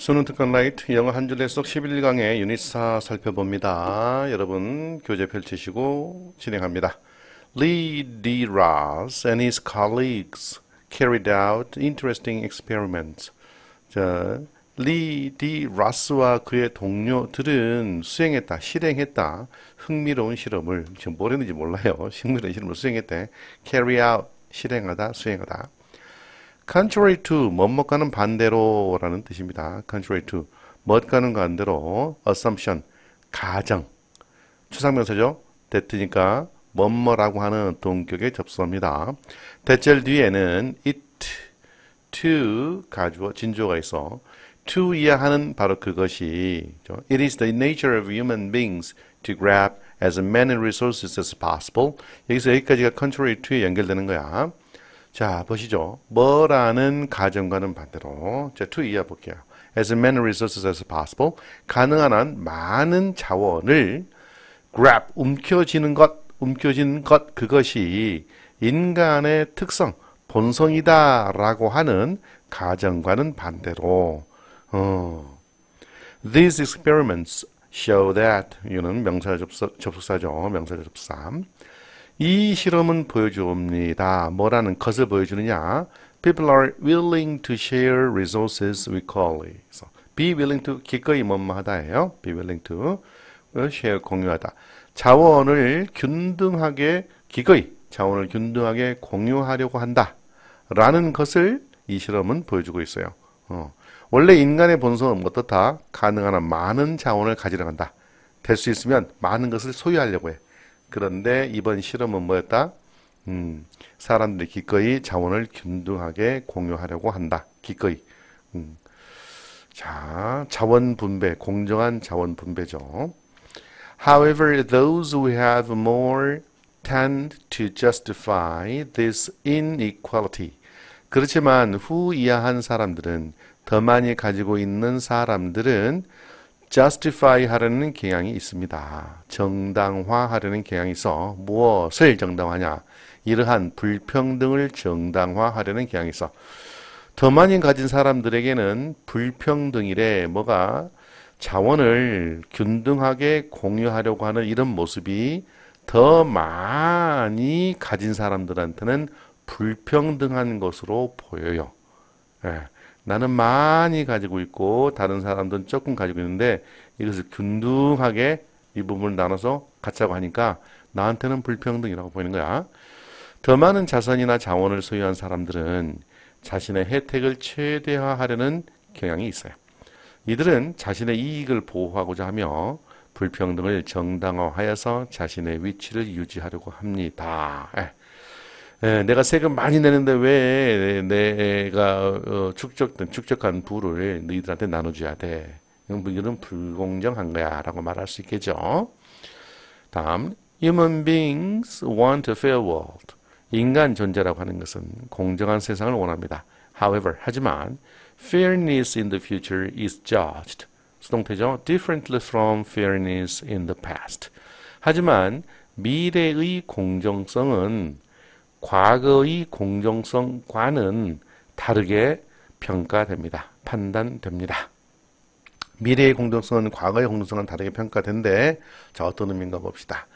수능 특강 라이트 영어 한줄해속 11강의 유닛 4 살펴봅니다. 여러분 교재 펼치시고 진행합니다. Lee D. Ross and his colleagues carried out interesting experiments. 자, 리 D. 라스와 그의 동료들은 수행했다, 실행했다, 흥미로운 실험을 지금 뭐랬는지 몰라요. 흥미로운 실험을 수행했대. carry out, 실행하다, 수행하다. contrary to 뭐뭐가는 반대로라는 뜻입니다. contrary to 뭐가는 반대로 assumption 가정 추상명사죠. t 트니까 뭐뭐라고 하는 동격에 접수합니다. 대절 뒤에는 it to 가주어 진조가 있어 to 이하하는 바로 그것이 it is the nature of human beings to grab as many resources as possible 여기서 여기까지가 contrary to에 연결되는 거야. 자, 보시죠. 뭐라는 가정과는 반대로 자, to 이어볼게요. As many resources as possible. 가능한 한 많은 자원을 grab, 움켜쥐는 것, 움켜쥐는 것, 그것이 인간의 특성, 본성이다 라고 하는 가정과는 반대로 어. These experiments show that 이는 명사 접속, 접속사죠. 명사 접속사. 이 실험은 보여줍니다. 뭐라는 것을 보여주느냐? People are willing to share resources with colleagues. be willing to 기꺼이 뭐뭐 하다예요. be willing to 어, share 공유하다. 자원을 균등하게 기꺼이 자원을 균등하게 공유하려고 한다. 라는 것을 이 실험은 보여주고 있어요. 어. 원래 인간의 본성은 뭐 어떻다? 가능한 한 많은 자원을 가지러 간다. 될 수 있으면 많은 것을 소유하려고 해. 그런데 이번 실험은 뭐였다? 음, 사람들이 기꺼이 자원을 균등하게 공유하려고 한다. 기꺼이. 음. 자, 자원 분배, 공정한 자원 분배죠. However, those who have more tend to justify this inequality. 그렇지만 후 이하한 사람들은 더 많이 가지고 있는 사람들은 justify 하려는 경향이 있습니다. 정당화하려는 경향이 있어 무엇을 정당화냐? 이러한 불평등을 정당화하려는 경향이 있어. 더마님 가진 사람들에게는 불평등이래 뭐가 자원을 균등하게 공유하려고 하는 이런 모습이 더 많이 가진 사람들한테는 불평등한 것으로 보여요. 예. 나는 많이 가지고 있고 다른 사람들은 조금 가지고 있는데 이것을 균등하게 이 부분을 나눠서 갖자고 하니까 나한테는 불평등이라고 보이는 거야. 더 많은 자산이나 자원을 소유한 사람들은 자신의 혜택을 최대화하려는 경향이 있어요. 이들은 자신의 이익을 보호하고자 하며 불평등을 정당화하여서 자신의 위치를 유지하려고 합니다. 예. 에, 내가 세금 많이 내는데 왜 내가 어, 축적된 축적한 부를 너희들한테 나눠줘야 돼? 이런 불공정한 거야라고 말할 수 있겠죠. 다음, human beings want a fair world. 인간 존재라고 하는 것은 공정한 세상을 원합니다. However, 하지만 fairness in the future is judged 수동태죠. differently from fairness in the past. 하지만 미래의 공정성은 과거의 공정성과는 다르게 평가됩니다. 판단됩니다. 미래의 공정성은 과거의 공정성과 다르게 평가된데 자 어떤 의미인가 봅시다.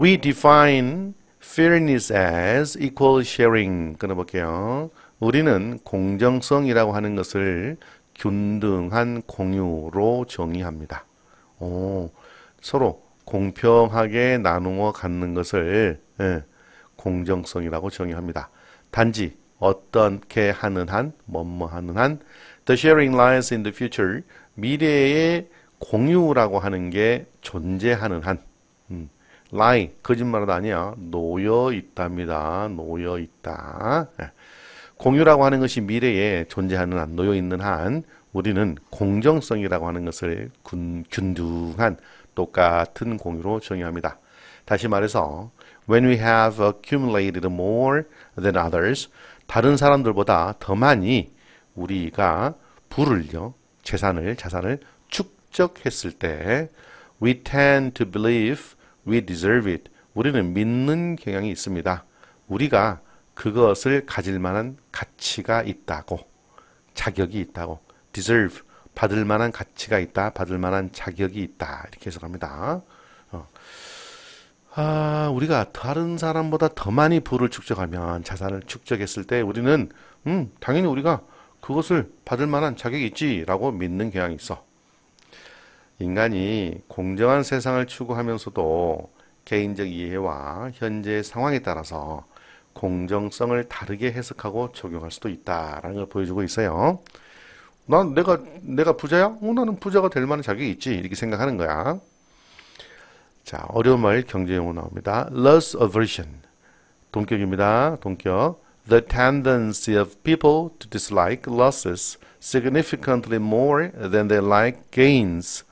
We define fairness as equal sharing 끊어볼게요. 우리는 공정성이라고 하는 것을 균등한 공유로 정의합니다. 오, 서로 공평하게 나누어 갖는 것을 예. 공정성이라고 정의합니다. 단지 어떻게 하는 한, 뭐뭐 하는 한, the sharing lies in the future, 미래의 공유라고 하는 게 존재하는 한, 음, lie, 거짓말은 아니야. 놓여 있답니다. 놓여 있다. 예. 공유라고 하는 것이 미래에 존재하는 한, 놓여 있는 한, 우리는 공정성이라고 하는 것을 균, 균등한 똑같은 공유로 정의합니다. 다시 말해서 when we have accumulated more than others, 다른 사람들보다 더 많이 우리가 부를요, 재산을, 자산을 축적했을 때 we tend to believe we deserve it. 우리는 믿는 경향이 있습니다. 우리가 그것을 가질 만한 가치가 있다고, 자격이 있다고, deserve, 받을 만한 가치가 있다, 받을 만한 자격이 있다. 이렇게 해석합니다. 어. 아, 우리가 다른 사람보다 더 많이 부를 축적하면 자산을 축적했을 때 우리는 음, 당연히 우리가 그것을 받을 만한 자격이 있지라고 믿는 경향이 있어. 인간이 공정한 세상을 추구하면서도 개인적 이해와 현재 상황에 따라서 공정성을 다르게 해석하고 적용할 수도 있다라는 걸 보여주고 있어요. 난 내가 내가 부자야? 어, 나는 부자가 될 만한 자격이 있지 이렇게 생각하는 거야. 자, 어려움을 경제용어 나옵니다. loss aversion. 동격입니다. 동격. The tendency of people to dislike losses significantly more than they like gains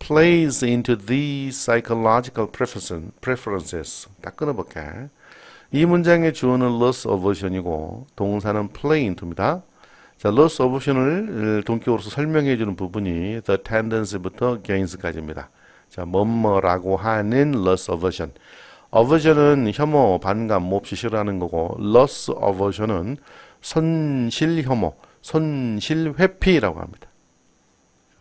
plays into these psychological preferences. 딱 끊어볼게. 이 문장의 주어는 loss aversion이고 동사는 play into입니다. 자, loss aversion을 동격으로서 설명해주는 부분이 the tendency부터 gains까지입니다. 자, 뭐뭐라고 하는 lust aversion. aversion은 혐오, 반감, 몹시 싫어하는 거고 lust aversion은 손실 혐오, 손실 회피라고 합니다.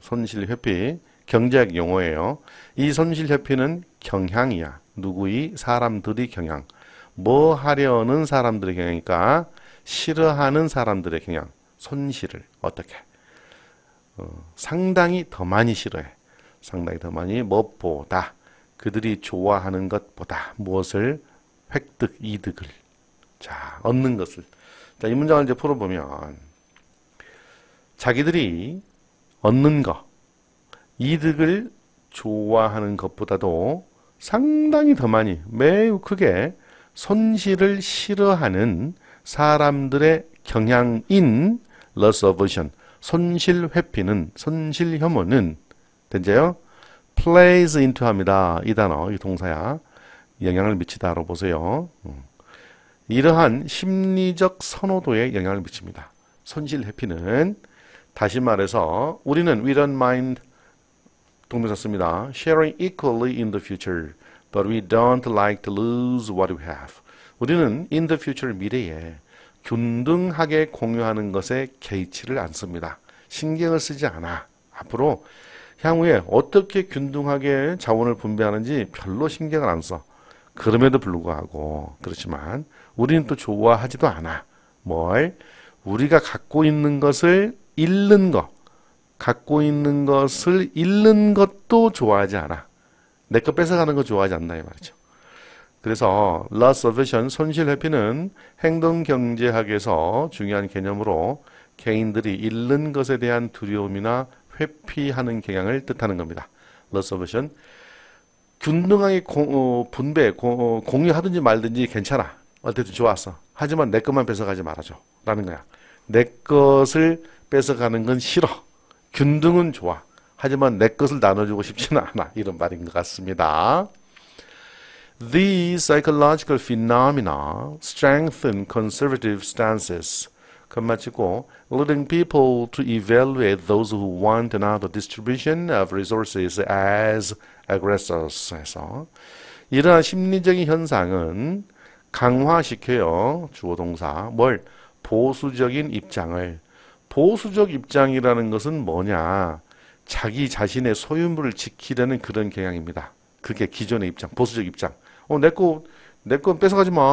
손실 회피, 경제학 용어예요. 이 손실 회피는 경향이야. 누구의? 사람들의 경향. 뭐 하려는 사람들의 경향이니까 싫어하는 사람들의 경향. 손실을 어떻게? 어, 상당히 더 많이 싫어해. 상당히 더 많이 무엇보다 그들이 좋아하는 것보다 무엇을 획득, 이득을 자 얻는 것을 자 이 문장을 이제 풀어보면 자기들이 얻는 것, 이득을 좋아하는 것보다도 상당히 더 많이 매우 크게 손실을 싫어하는 사람들의 경향인 러스 어버션, 손실 회피는, 손실 혐오는 된제요? plays into 합니다. 이 단어, 이 동사야. 영향을 미치다로 보세요. 음. 이러한 심리적 선호도에 영향을 미칩니다. 손실 해피는 다시 말해서 우리는 we don't mind 동명사 씁니다. sharing equally in the future but we don't like to lose what we have. 우리는 in the future 미래에 균등하게 공유하는 것에 개의치를 않습니다. 신경을 쓰지 않아. 앞으로 향후에 어떻게 균등하게 자원을 분배하는지 별로 신경을 안 써. 그럼에도 불구하고 그렇지만 우리는 또 좋아하지도 않아. 뭘? 우리가 갖고 있는 것을 잃는 것. 갖고 있는 것을 잃는 것도 좋아하지 않아. 내거 뺏어가는 거 좋아하지 않나 이 말이죠. 그래서 loss of vision, 손실 회피는 행동 경제학에서 중요한 개념으로 개인들이 잃는 것에 대한 두려움이나 회피하는 경향을 뜻하는 겁니다. 러서버션 균등하게 공, 어, 분배, 공, 어, 유하든지 말든지 괜찮아. 어쨌든 좋았어. 하지만 내 것만 뺏어가지 말아줘. 라는 거야. 내 것을 뺏어가는 건 싫어. 균등은 좋아. 하지만 내 것을 나눠주고 싶지는 않아. 이런 말인 것 같습니다. These psychological phenomena strengthen conservative stances 컴마 치고 leading people to evaluate those who want another distribution of resources as aggressors 해서 이러한 심리적인 현상은 강화시켜요. 주어 동사. 뭘? 보수적인 입장을. 보수적 입장이라는 것은 뭐냐? 자기 자신의 소유물을 지키려는 그런 경향입니다. 그게 기존의 입장, 보수적 입장. 어, 내 거, 내거 뺏어가지 마.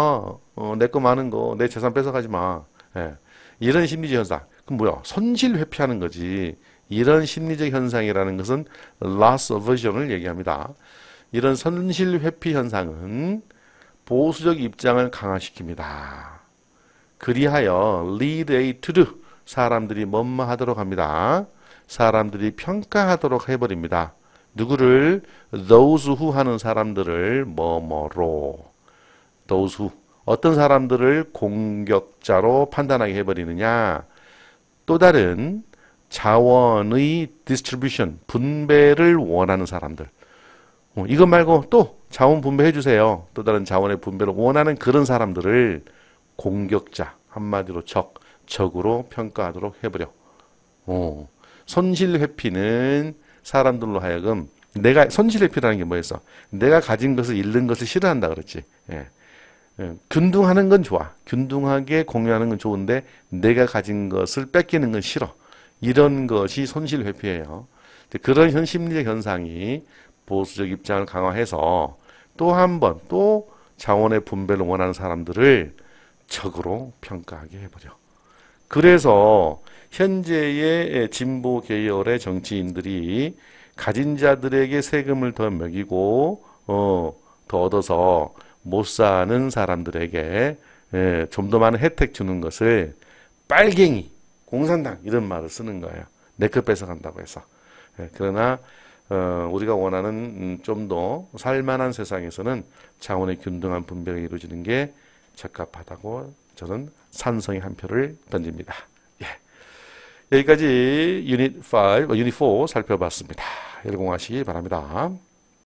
어, 내거 많은 거, 내 재산 뺏어가지 마. 예. 이런 심리적 현상. 그럼 뭐야? 손실 회피하는 거지. 이런 심리적 현상이라는 것은 loss aversion을 얘기합니다. 이런 손실 회피 현상은 보수적 입장을 강화시킵니다. 그리하여 lead a to do 사람들이 뭐뭐 하도록 합니다. 사람들이 평가하도록 해버립니다. 누구를 those who 하는 사람들을 뭐뭐로 those who 어떤 사람들을 공격자로 판단하게 해버리느냐. 또 다른 자원의 디스트리뷰션, 분배를 원하는 사람들. 어, 이것 말고 또 자원 분배해 주세요. 또 다른 자원의 분배를 원하는 그런 사람들을 공격자, 한마디로 적, 적으로 평가하도록 해버려. 어. 손실 회피는 사람들로 하여금 내가 손실 회피라는 게 뭐였어? 내가 가진 것을 잃는 것을 싫어한다 그랬지. 예. 예, 균등하는 건 좋아. 균등하게 공유하는 건 좋은데 내가 가진 것을 뺏기는 건 싫어. 이런 것이 손실 회피예요. 그런 현 심리적 현상이 보수적 입장을 강화해서 또 한 번 또 자원의 분배를 원하는 사람들을 적으로 평가하게 해버려. 그래서 현재의 진보 계열의 정치인들이 가진 자들에게 세금을 더 먹이고 어, 더 얻어서 못 사는 사람들에게 예, 좀더 많은 혜택 주는 것을 빨갱이, 공산당 이런 말을 쓰는 거예요. 내것 뺏어간다고 해서. 예, 그러나 어, 우리가 원하는 음, 좀더 살만한 세상에서는 자원의 균등한 분배가 이루어지는 게 적합하다고 저는 산성의 한 표를 던집니다. 예. 여기까지 유닛 5, 어, 유닛 4 살펴봤습니다. 열공하시기 바랍니다.